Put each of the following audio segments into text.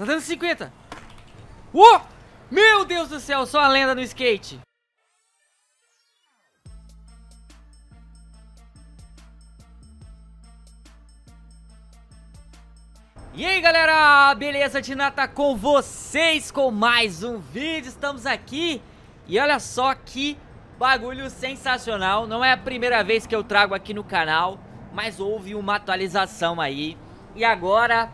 Tá dando 50. Uh! Meu Deus do céu, só a lenda no skate. E aí galera, beleza? Dinata tá com vocês com mais um vídeo, estamos aqui e olha só que bagulho sensacional, não é a primeira vez que eu trago aqui no canal, mas houve uma atualização aí e agora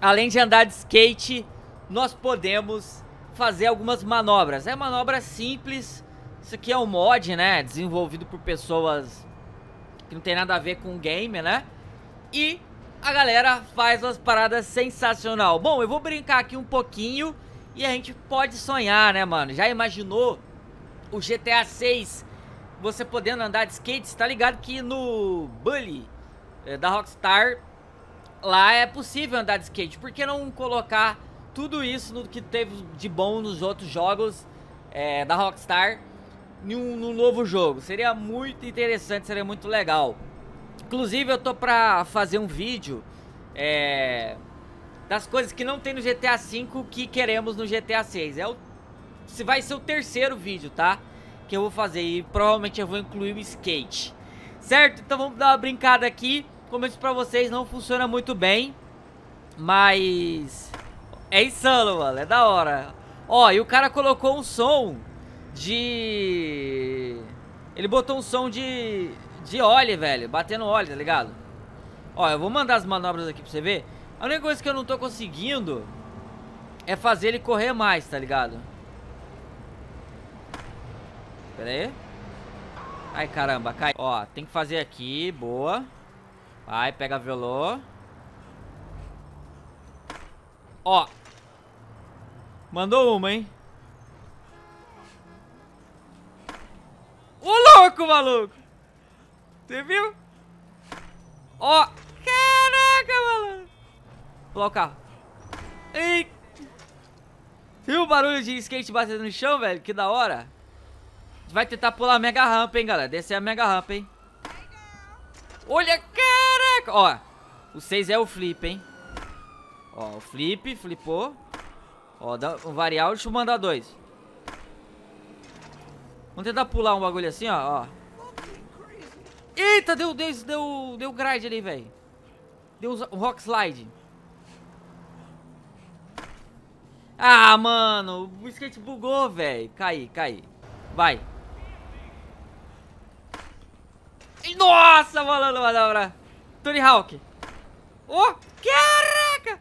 além de andar de skate, nós podemos fazer algumas manobras. É manobra simples. Isso aqui é um mod, né? Desenvolvido por pessoas que não tem nada a ver com game, né? E a galera faz umas paradas sensacional. Bom, eu vou brincar aqui um pouquinho e a gente pode sonhar, né, mano? Já imaginou o GTA 6 você podendo andar de skate? Você tá ligado que no Bully é, da Rockstar lá é possível andar de skate. Por que não colocar tudo isso no que teve de bom nos outros jogos é, da Rockstar num, num, novo jogo? Seria muito interessante, seria muito legal. Inclusive, eu tô pra fazer um vídeo é, das coisas que não tem no GTA V que queremos no GTA VI. É o, vai ser o terceiro vídeo, tá? Que eu vou fazer e provavelmente eu vou incluir o skate. Certo? Então vamos dar uma brincada aqui. Como eu disse pra vocês, não funciona muito bem. Mas... É insano, mano. É da hora. Ó, e o cara colocou um som de... Ele botou um som de... De óleo, velho. Batendo óleo, tá ligado? Ó, eu vou mandar as manobras aqui pra você ver. A única coisa que eu não tô conseguindo... É fazer ele correr mais, tá ligado? Pera aí. Ai, caramba, cai. Ó, tem que fazer aqui, boa. Boa. Vai, pega velô. Ó. Mandou uma, hein? Ô, louco, maluco! Você viu? Ó. Caraca, maluco! Pular o carro. Ei! Viu o barulho de skate batendo no chão, velho? Que da hora. vai tentar pular a mega rampa, hein, galera. Descer a mega rampa, hein. Olha, cara! Ó, o 6 é o flip, hein? Ó, o flip, flipou. Ó, dá um variável, deixa eu mandar dois. Vamos tentar pular um bagulho assim, ó, ó. Eita, deu, deu, deu, deu grade ali, velho. Deu um rock slide. Ah, mano, o skate bugou, velho. Cai, cai. Vai. Nossa, malandro, manobra. Tony Hawk. Oh, caraca!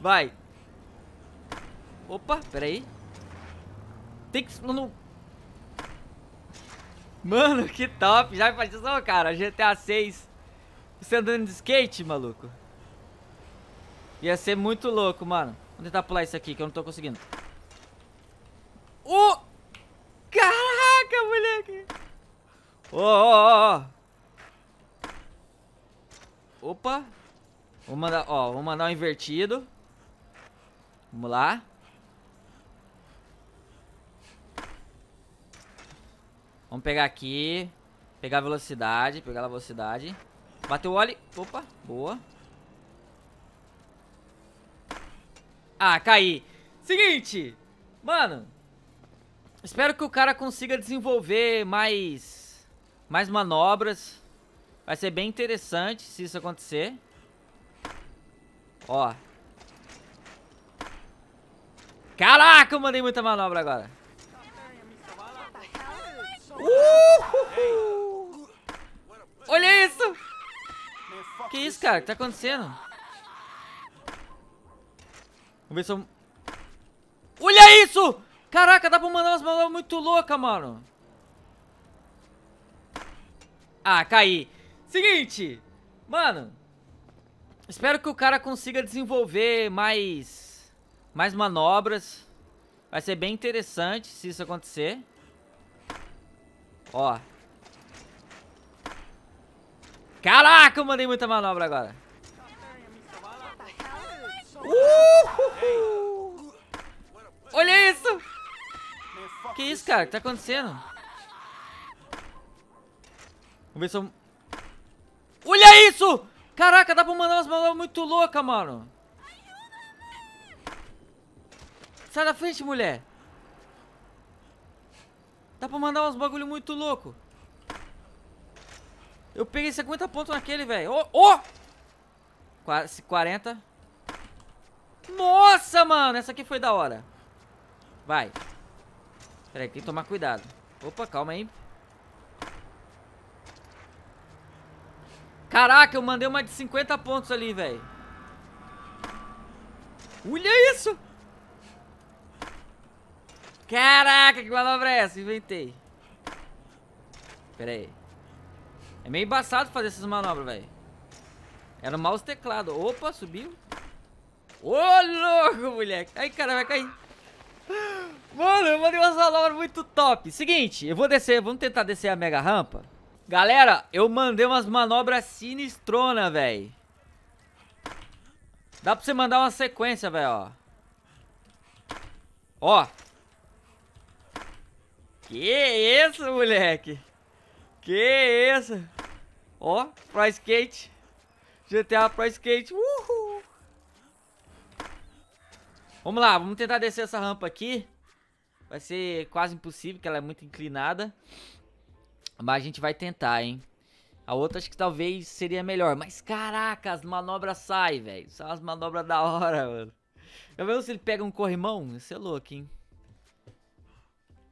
Vai. Opa, peraí. Tem que... Mano... Mano, que top. Já faz isso, cara? GTA 6. Você andando de skate, maluco. Ia ser muito louco, mano. Vou tentar pular isso aqui, que eu não tô conseguindo. Oh! Caraca, moleque! Ô, ô, ô! Opa. Vou mandar, ó, vou mandar um invertido. Vamos lá. Vamos pegar aqui. Pegar a velocidade, pegar a velocidade. Bateu o óleo. Opa, boa. Ah, caí. Seguinte, mano. Espero que o cara consiga desenvolver mais mais manobras Vai ser bem interessante se isso acontecer. Ó. Caraca, eu mandei muita manobra agora. Uhul. Olha isso! Que isso, cara? O que tá acontecendo? Vamos ver se eu... Olha isso! Caraca, dá pra mandar umas manobras muito loucas, mano. Ah, caí. Seguinte, mano. Espero que o cara consiga desenvolver mais, mais manobras. Vai ser bem interessante se isso acontecer. Ó. Caraca, eu mandei muita manobra agora. Uhul. Olha isso! Que isso, cara? O que tá acontecendo? Vamos ver se eu Olha isso! Caraca, dá pra mandar umas manobras muito loucas, mano. Sai da frente, mulher. Dá pra mandar uns bagulho muito louco. Eu peguei 50 pontos naquele, velho. Ô, ô! 40. Nossa, mano! Essa aqui foi da hora. Vai. Peraí, tem que tomar cuidado. Opa, calma aí. Caraca, eu mandei uma de 50 pontos ali, velho. Olha isso! Caraca, que manobra é essa? Inventei. Pera aí. É meio embaçado fazer essas manobras, velho. Era mouse teclado. Opa, subiu. Ô, louco, moleque. Aí, cara, vai cair. Mano, eu mandei umas manobras muito top. Seguinte, eu vou descer. Vamos tentar descer a mega rampa. Galera, eu mandei umas manobras sinistrona, velho. Dá pra você mandar uma sequência, velho, ó. Ó. Que isso, moleque. Que isso. Ó, Pro Skate. GTA Pro Skate. Uhul. Vamos lá, vamos tentar descer essa rampa aqui. Vai ser quase impossível, porque ela é muito inclinada. Mas a gente vai tentar, hein? A outra acho que talvez seria melhor. Mas caraca, as manobras saem, velho. São as manobras da hora, mano. Eu vejo se ele pega um corrimão. Isso é louco, hein?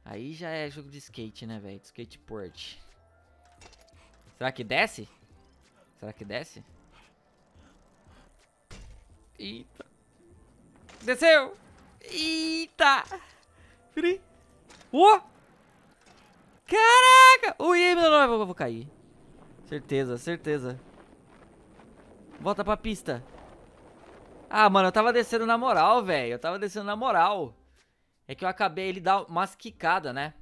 Aí já é jogo de skate, né, velho? Skateboard. Será que desce? Será que desce? Eita. Desceu! Eita! Peraí. Oh! Caraca! Caraca! Ui, meu eu vou cair. Certeza, certeza. Volta pra pista. Ah, mano, eu tava descendo na moral, velho. Eu tava descendo na moral. É que eu acabei, ele dá uma quicadas, né?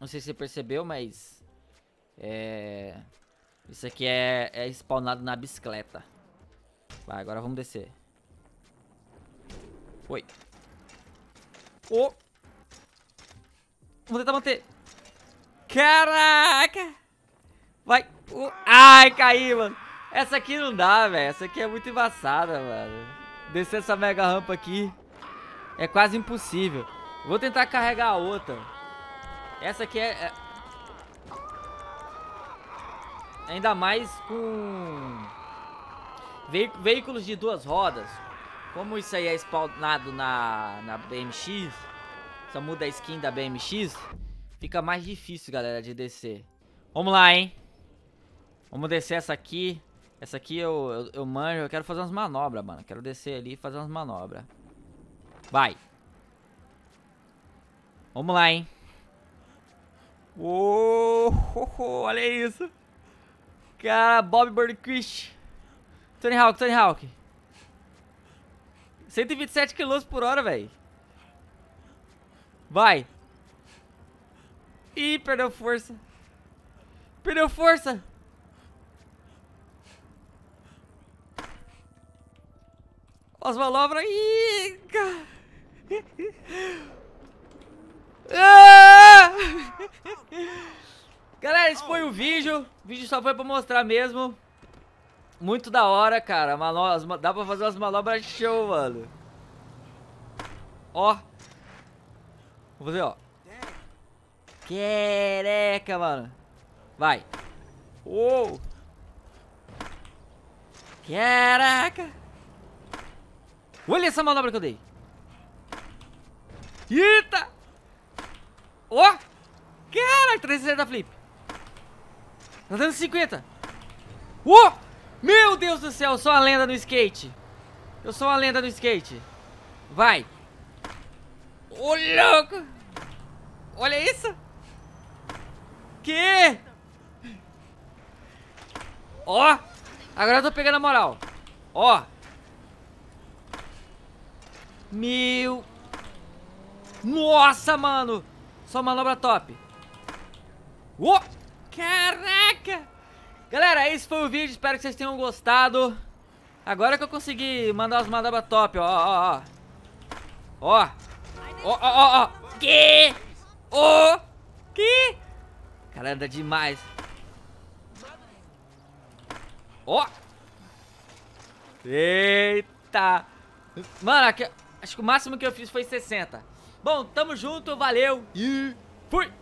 Não sei se você percebeu, mas... É... Isso aqui é, é spawnado na bicicleta. Vai, agora vamos descer. Oi. Oh! Vou tentar manter. Caraca! Vai. Uh, ai, caí, mano. Essa aqui não dá, velho. Essa aqui é muito embaçada, mano. Descer essa mega rampa aqui é quase impossível. Vou tentar carregar a outra. Essa aqui é... é... Ainda mais com... Ve veículos de duas rodas. Como isso aí é spawnado na, na BMX, só muda a skin da BMX, Fica mais difícil, galera, de descer. Vamos lá, hein? Vamos descer essa aqui. Essa aqui eu, eu, eu manjo. Eu quero fazer umas manobras, mano. Quero descer ali e fazer umas manobras. Vai. Vamos lá, hein? Uou, olha isso. Cara, Bob Burnquist. Tony Hawk, Tony Hawk. 127 km por hora, velho. Vai. Ih, perdeu força. Perdeu força. As manobras. Ih, cara. Ah! Galera, esse foi o vídeo. O vídeo só foi pra mostrar mesmo. Muito da hora, cara. Manobra, dá pra fazer umas manobras show, mano. Ó. Vou fazer, ó. Quereca, mano. Vai. Uou. Caraca. Olha essa manobra que eu dei. Eita. Ó. Oh. Caraca, 360 flip. Tá dando 50. Oh. Meu Deus do céu, eu sou a lenda no skate. Eu sou a lenda no skate. Vai. Ô, oh, louco. Olha isso quê? Ó, agora eu tô pegando a moral. Ó. Meu. Nossa, mano. Só manobra top. Uou. Caraca. Galera, esse foi o vídeo. Espero que vocês tenham gostado. Agora que eu consegui mandar as manobras top, ó, ó, ó. Ó. Ó, ó, ó, ó. Que? Ô. Oh. Que? Cara, anda demais. Ó! Oh! Eita! Mano, aqui, acho que o máximo que eu fiz foi 60. Bom, tamo junto, valeu e fui!